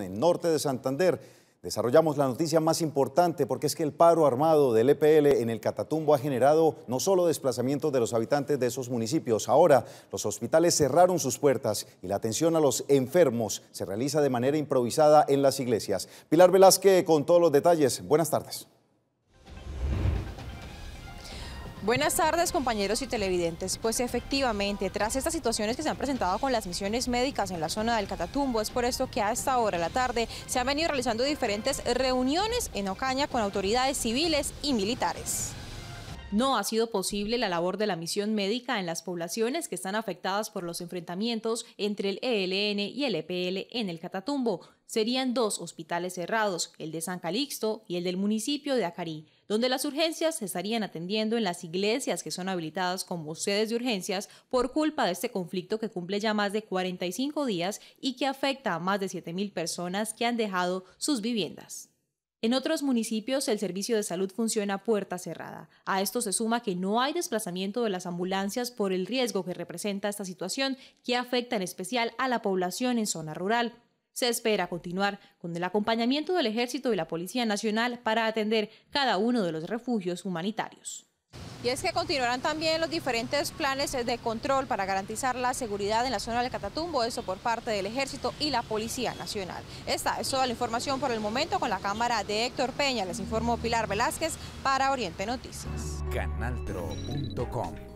En el norte de Santander desarrollamos la noticia más importante porque es que el paro armado del EPL en el Catatumbo ha generado no solo desplazamientos de los habitantes de esos municipios, ahora los hospitales cerraron sus puertas y la atención a los enfermos se realiza de manera improvisada en las iglesias. Pilar Velázquez con todos los detalles. Buenas tardes. Buenas tardes compañeros y televidentes. Pues efectivamente, tras estas situaciones que se han presentado con las misiones médicas en la zona del Catatumbo, es por esto que a esta hora de la tarde se han venido realizando diferentes reuniones en Ocaña con autoridades civiles y militares. No ha sido posible la labor de la misión médica en las poblaciones que están afectadas por los enfrentamientos entre el ELN y el EPL en el Catatumbo. Serían dos hospitales cerrados, el de San Calixto y el del municipio de Acarí, donde las urgencias se estarían atendiendo en las iglesias que son habilitadas como sedes de urgencias por culpa de este conflicto que cumple ya más de 45 días y que afecta a más de 7.000 personas que han dejado sus viviendas. En otros municipios el servicio de salud funciona puerta cerrada. A esto se suma que no hay desplazamiento de las ambulancias por el riesgo que representa esta situación que afecta en especial a la población en zona rural. Se espera continuar con el acompañamiento del Ejército y la Policía Nacional para atender cada uno de los refugios humanitarios. Y es que continuarán también los diferentes planes de control para garantizar la seguridad en la zona del Catatumbo, eso por parte del Ejército y la Policía Nacional. Esta es toda la información por el momento con la cámara de Héctor Peña. Les informó Pilar Velázquez para Oriente Noticias. Canaltro.com